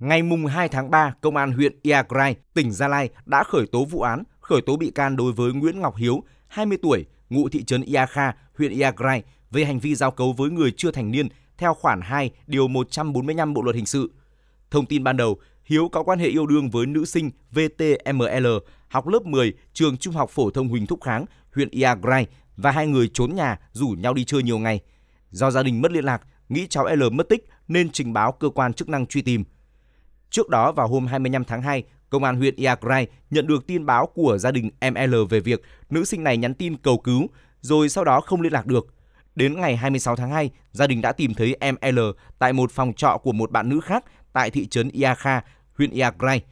Ngày mùng 2 tháng 3, Công an huyện Iagrai, tỉnh Gia Lai đã khởi tố vụ án, khởi tố bị can đối với Nguyễn Ngọc Hiếu, 20 tuổi, ngụ thị trấn Iakha, huyện Iagrai về hành vi giao cấu với người chưa thành niên theo khoản 2 điều 145 Bộ luật hình sự. Thông tin ban đầu, Hiếu có quan hệ yêu đương với nữ sinh VTML, học lớp 10, trường Trung học phổ thông Huỳnh Thúc Kháng, huyện Iagrai và hai người trốn nhà rủ nhau đi chơi nhiều ngày. Do gia đình mất liên lạc, nghĩ cháu L mất tích nên trình báo cơ quan chức năng truy tìm – Trước đó vào hôm 25 tháng 2, Công an huyện Iagrai nhận được tin báo của gia đình ML về việc nữ sinh này nhắn tin cầu cứu, rồi sau đó không liên lạc được. Đến ngày 26 tháng 2, gia đình đã tìm thấy ML tại một phòng trọ của một bạn nữ khác tại thị trấn Iakha, huyện Iagrai.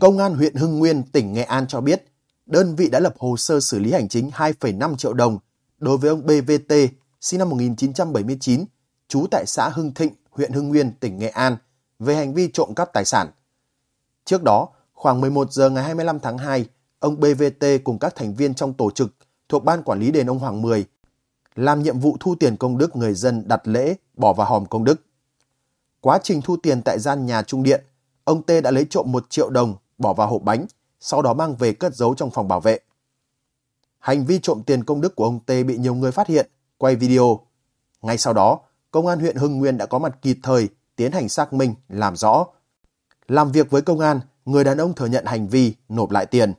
Công an huyện Hưng Nguyên, tỉnh Nghệ An cho biết, đơn vị đã lập hồ sơ xử lý hành chính 2,5 triệu đồng đối với ông BVT, sinh năm 1979, trú tại xã Hưng Thịnh, huyện Hưng Nguyên, tỉnh Nghệ An – về hành vi trộm cắp tài sản. Trước đó, khoảng 11 giờ ngày 25 tháng 2, ông BVT cùng các thành viên trong tổ trực thuộc Ban Quản lý Đền Ông Hoàng mười làm nhiệm vụ thu tiền công đức người dân đặt lễ bỏ vào hòm công đức. Quá trình thu tiền tại gian nhà trung điện, ông T đã lấy trộm 1 triệu đồng bỏ vào hộp bánh, sau đó mang về cất giấu trong phòng bảo vệ. Hành vi trộm tiền công đức của ông T bị nhiều người phát hiện, quay video. Ngay sau đó, công an huyện Hưng Nguyên đã có mặt kịp thời tiến hành xác minh, làm rõ. Làm việc với công an, người đàn ông thừa nhận hành vi, nộp lại tiền.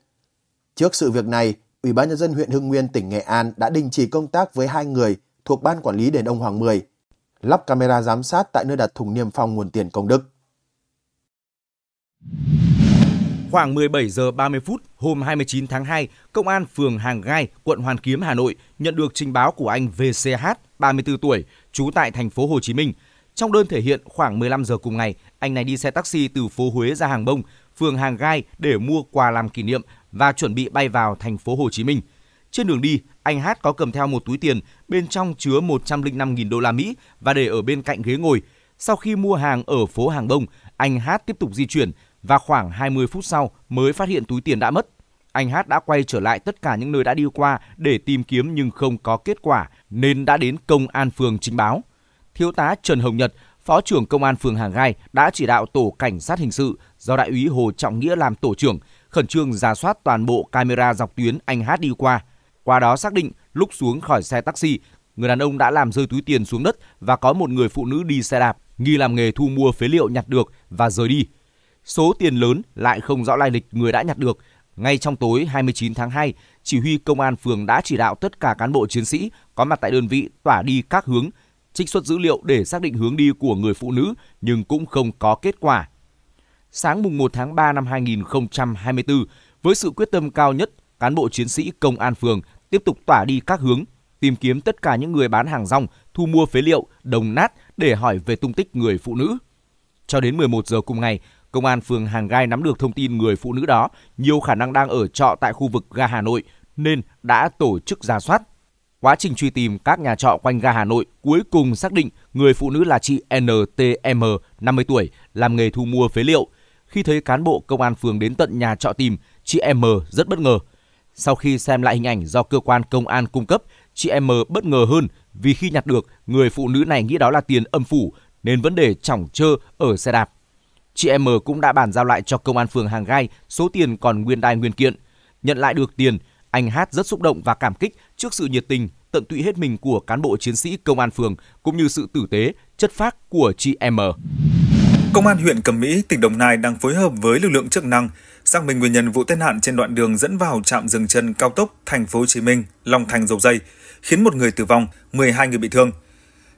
Trước sự việc này, Ủy ban nhân dân huyện Hưng Nguyên tỉnh Nghệ An đã đình chỉ công tác với hai người thuộc ban quản lý đền ông Hoàng Mười, lắp camera giám sát tại nơi đặt thùng niêm phong nguồn tiền công đức. Khoảng 17 giờ 30 phút hôm 29 tháng 2, Công an phường Hàng Gai, quận Hoàn Kiếm, Hà Nội nhận được trình báo của anh VCH, 34 tuổi, trú tại thành phố Hồ Chí Minh trong đơn thể hiện khoảng 15 giờ cùng ngày, anh này đi xe taxi từ phố Huế ra Hàng Bông, phường Hàng Gai để mua quà làm kỷ niệm và chuẩn bị bay vào thành phố Hồ Chí Minh. Trên đường đi, anh Hát có cầm theo một túi tiền bên trong chứa 105.000 đô la Mỹ và để ở bên cạnh ghế ngồi. Sau khi mua hàng ở phố Hàng Bông, anh Hát tiếp tục di chuyển và khoảng 20 phút sau mới phát hiện túi tiền đã mất. Anh Hát đã quay trở lại tất cả những nơi đã đi qua để tìm kiếm nhưng không có kết quả nên đã đến công an phường trình báo. Thiếu tá Trần Hồng Nhật, Phó trưởng Công an phường Hàng Gai đã chỉ đạo tổ cảnh sát hình sự do Đại úy Hồ Trọng Nghĩa làm tổ trưởng, khẩn trương ra soát toàn bộ camera dọc tuyến anh Hát đi qua. Qua đó xác định lúc xuống khỏi xe taxi, người đàn ông đã làm rơi túi tiền xuống đất và có một người phụ nữ đi xe đạp, nghi làm nghề thu mua phế liệu nhặt được và rời đi. Số tiền lớn lại không rõ lai lịch người đã nhặt được. Ngay trong tối 29 tháng 2, chỉ huy công an phường đã chỉ đạo tất cả cán bộ chiến sĩ có mặt tại đơn vị tỏa đi các hướng trích xuất dữ liệu để xác định hướng đi của người phụ nữ nhưng cũng không có kết quả. Sáng mùng 1 tháng 3 năm 2024, với sự quyết tâm cao nhất, cán bộ chiến sĩ công an phường tiếp tục tỏa đi các hướng, tìm kiếm tất cả những người bán hàng rong, thu mua phế liệu, đồng nát để hỏi về tung tích người phụ nữ. Cho đến 11 giờ cùng ngày, công an phường Hàng Gai nắm được thông tin người phụ nữ đó nhiều khả năng đang ở trọ tại khu vực ga Hà Nội nên đã tổ chức ra soát Quá trình truy tìm các nhà trọ quanh ga Hà Nội cuối cùng xác định người phụ nữ là chị NTM, 50 tuổi, làm nghề thu mua phế liệu. Khi thấy cán bộ công an phường đến tận nhà trọ tìm, chị M rất bất ngờ. Sau khi xem lại hình ảnh do cơ quan công an cung cấp, chị M bất ngờ hơn vì khi nhặt được, người phụ nữ này nghĩ đó là tiền âm phủ nên vấn đề chỏng chơ ở xe đạp. Chị M cũng đã bàn giao lại cho công an phường Hàng Gai số tiền còn nguyên đai nguyên kiện. Nhận lại được tiền, anh Hát rất xúc động và cảm kích trước sự nhiệt tình, tận tụy hết mình của cán bộ chiến sĩ công an phường cũng như sự tử tế, chất phác của chị M. Công an huyện Cẩm Mỹ, tỉnh Đồng Nai đang phối hợp với lực lượng chức năng xác minh nguyên nhân vụ tai nạn trên đoạn đường dẫn vào trạm dừng chân cao tốc Thành phố Hồ Chí Minh, Long Thành Dầu Dây, khiến một người tử vong, 12 người bị thương.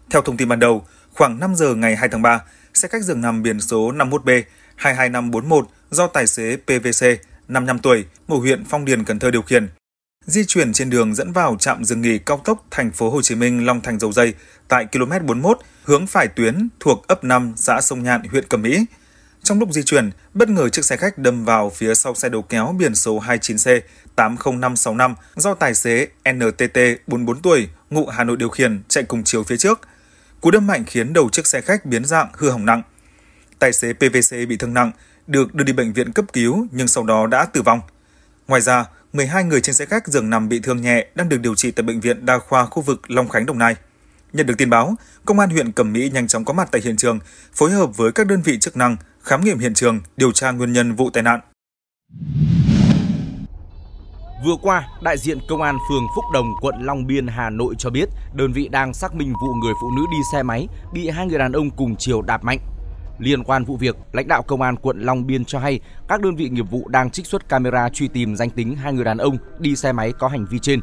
Theo thông tin ban đầu, khoảng 5 giờ ngày 2 tháng 3, xe khách dừng nằm biển số 51B 22541 do tài xế PVC, 55 tuổi, ngụ huyện Phong Điền, Cần Thơ điều khiển, di chuyển trên đường dẫn vào trạm dừng nghỉ cao tốc thành phố Hồ Chí Minh Long Thành Dầu Dây tại km 41 hướng phải tuyến thuộc ấp 5 xã Sông Nhạn, huyện Cẩm Mỹ. Trong lúc di chuyển, bất ngờ chiếc xe khách đâm vào phía sau xe đầu kéo biển số 29C 80565 do tài xế NTT 44 tuổi, ngụ Hà Nội điều khiển chạy cùng chiều phía trước. Cú đâm mạnh khiến đầu chiếc xe khách biến dạng hư hỏng nặng. Tài xế PVC bị thương nặng, được đưa đi bệnh viện cấp cứu nhưng sau đó đã tử vong. Ngoài ra, 12 người trên xe khách giường nằm bị thương nhẹ đang được điều trị tại bệnh viện đa khoa khu vực Long Khánh Đồng Nai. Nhận được tin báo, công an huyện Cẩm Mỹ nhanh chóng có mặt tại hiện trường, phối hợp với các đơn vị chức năng khám nghiệm hiện trường, điều tra nguyên nhân vụ tai nạn. Vừa qua, đại diện công an phường Phúc Đồng, quận Long Biên, Hà Nội cho biết, đơn vị đang xác minh vụ người phụ nữ đi xe máy bị hai người đàn ông cùng chiều đạp mạnh Liên quan vụ việc, lãnh đạo công an quận Long Biên cho hay các đơn vị nghiệp vụ đang trích xuất camera truy tìm danh tính hai người đàn ông đi xe máy có hành vi trên.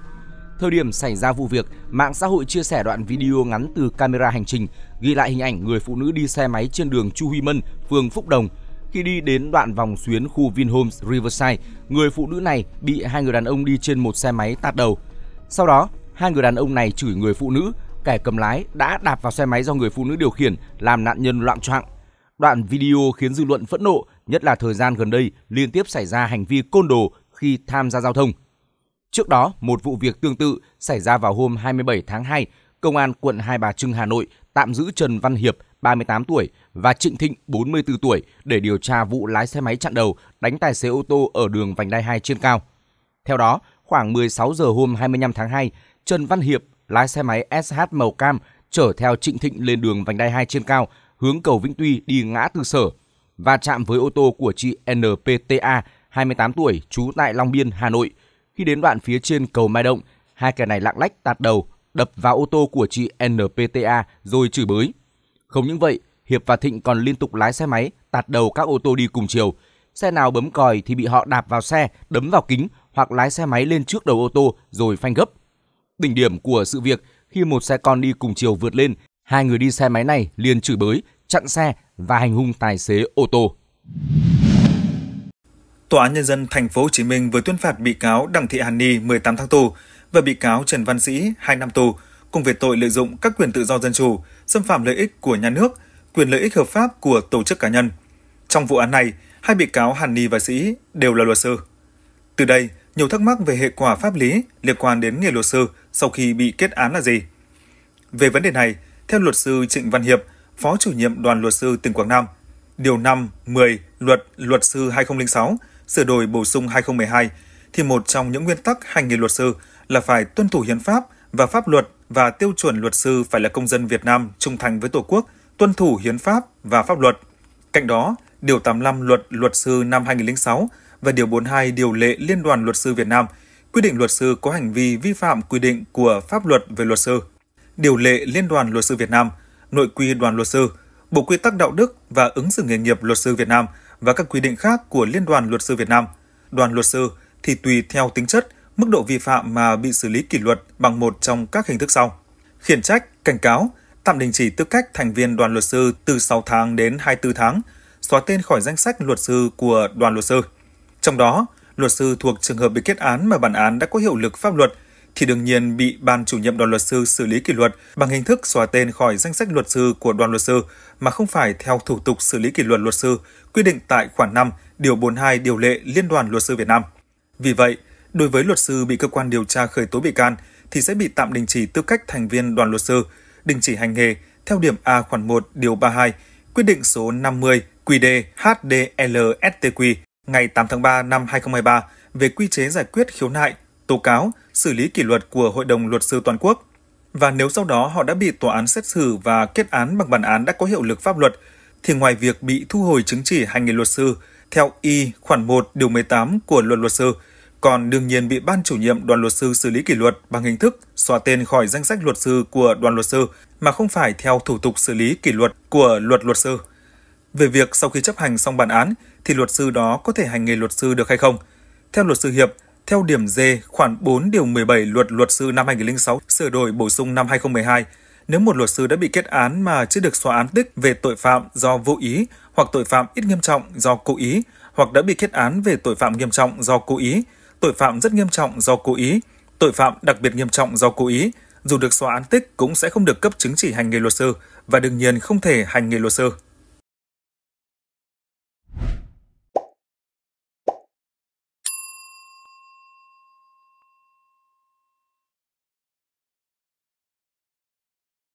Thời điểm xảy ra vụ việc, mạng xã hội chia sẻ đoạn video ngắn từ camera hành trình ghi lại hình ảnh người phụ nữ đi xe máy trên đường Chu Huy Mân, phường Phúc Đồng. Khi đi đến đoạn vòng xuyến khu Vinhomes Riverside, người phụ nữ này bị hai người đàn ông đi trên một xe máy tạt đầu. Sau đó, hai người đàn ông này chửi người phụ nữ, kẻ cầm lái đã đạp vào xe máy do người phụ nữ điều khiển làm nạn nhân loạn choạng. Đoạn video khiến dư luận phẫn nộ, nhất là thời gian gần đây liên tiếp xảy ra hành vi côn đồ khi tham gia giao thông. Trước đó, một vụ việc tương tự xảy ra vào hôm 27 tháng 2, Công an quận Hai Bà Trưng Hà Nội tạm giữ Trần Văn Hiệp, 38 tuổi và Trịnh Thịnh, 44 tuổi để điều tra vụ lái xe máy chặn đầu đánh tài xế ô tô ở đường vành đai 2 trên cao. Theo đó, khoảng 16 giờ hôm 25 tháng 2, Trần Văn Hiệp lái xe máy SH màu cam chở theo Trịnh Thịnh lên đường vành đai 2 trên cao hướng cầu Vĩnh Tuy đi ngã tư sở và chạm với ô tô của chị NPTA 28 tuổi trú tại Long Biên, Hà Nội. Khi đến đoạn phía trên cầu Mai Động, hai kẻ này lạng lách tạt đầu, đập vào ô tô của chị NPTA rồi chửi bới. Không những vậy, Hiệp và Thịnh còn liên tục lái xe máy tạt đầu các ô tô đi cùng chiều. Xe nào bấm còi thì bị họ đạp vào xe, đấm vào kính hoặc lái xe máy lên trước đầu ô tô rồi phanh gấp. Đỉnh điểm của sự việc khi một xe con đi cùng chiều vượt lên Hai người đi xe máy này liền chửi bới, chặn xe và hành hung tài xế ô tô. Tòa án nhân dân thành phố Hồ Chí Minh vừa tuyên phạt bị cáo Đặng Thị Hàn Ni 18 tháng tù và bị cáo Trần Văn Sĩ 2 năm tù cùng về tội lợi dụng các quyền tự do dân chủ, xâm phạm lợi ích của nhà nước, quyền lợi ích hợp pháp của tổ chức cá nhân. Trong vụ án này, hai bị cáo Hàn Ni và Sĩ đều là luật sư. Từ đây, nhiều thắc mắc về hệ quả pháp lý liên quan đến nghề luật sư sau khi bị kết án là gì. Về vấn đề này, theo luật sư Trịnh Văn Hiệp, Phó chủ nhiệm đoàn luật sư tỉnh Quảng Nam, điều 5, 10 luật luật sư 2006 sửa đổi bổ sung 2012 thì một trong những nguyên tắc hành nghề luật sư là phải tuân thủ hiến pháp và pháp luật và tiêu chuẩn luật sư phải là công dân Việt Nam trung thành với Tổ quốc, tuân thủ hiến pháp và pháp luật. Cạnh đó, điều 85 luật luật sư năm 2006 và điều 42 điều lệ Liên đoàn luật sư Việt Nam quy định luật sư có hành vi vi phạm quy định của pháp luật về luật sư điều lệ Liên đoàn Luật sư Việt Nam, nội quy đoàn luật sư, bộ quy tắc đạo đức và ứng xử nghề nghiệp luật sư Việt Nam và các quy định khác của Liên đoàn Luật sư Việt Nam. Đoàn luật sư thì tùy theo tính chất, mức độ vi phạm mà bị xử lý kỷ luật bằng một trong các hình thức sau: khiển trách, cảnh cáo, tạm đình chỉ tư cách thành viên đoàn luật sư từ 6 tháng đến 24 tháng, xóa tên khỏi danh sách luật sư của đoàn luật sư. Trong đó, luật sư thuộc trường hợp bị kết án mà bản án đã có hiệu lực pháp luật – thì đương nhiên bị ban chủ nhiệm đoàn luật sư xử lý kỷ luật bằng hình thức xóa tên khỏi danh sách luật sư của đoàn luật sư mà không phải theo thủ tục xử lý kỷ luật luật sư quy định tại khoản 5 điều 42 điều lệ Liên đoàn luật sư Việt Nam. Vì vậy, đối với luật sư bị cơ quan điều tra khởi tố bị can thì sẽ bị tạm đình chỉ tư cách thành viên đoàn luật sư, đình chỉ hành nghề theo điểm A khoản 1 điều 32 quyết định số 50 QD HDLSTQ ngày 8 tháng 3 năm 2023 về quy chế giải quyết khiếu nại, tố cáo xử lý kỷ luật của Hội đồng Luật sư Toàn quốc. Và nếu sau đó họ đã bị tòa án xét xử và kết án bằng bản án đã có hiệu lực pháp luật, thì ngoài việc bị thu hồi chứng chỉ hành nghề luật sư theo y khoản 1 điều 18 của luật luật sư, còn đương nhiên bị ban chủ nhiệm đoàn luật sư xử lý kỷ luật bằng hình thức xóa tên khỏi danh sách luật sư của đoàn luật sư mà không phải theo thủ tục xử lý kỷ luật của luật luật sư. Về việc sau khi chấp hành xong bản án thì luật sư đó có thể hành nghề luật sư được hay không? Theo luật sư Hiệp, theo điểm D khoản 4 điều 17 Luật Luật sư năm 2006 sửa đổi bổ sung năm 2012, nếu một luật sư đã bị kết án mà chưa được xóa án tích về tội phạm do vô ý hoặc tội phạm ít nghiêm trọng do cố ý hoặc đã bị kết án về tội phạm nghiêm trọng do cố ý, tội phạm rất nghiêm trọng do cố ý, tội phạm đặc biệt nghiêm trọng do cố ý, dù được xóa án tích cũng sẽ không được cấp chứng chỉ hành nghề luật sư và đương nhiên không thể hành nghề luật sư.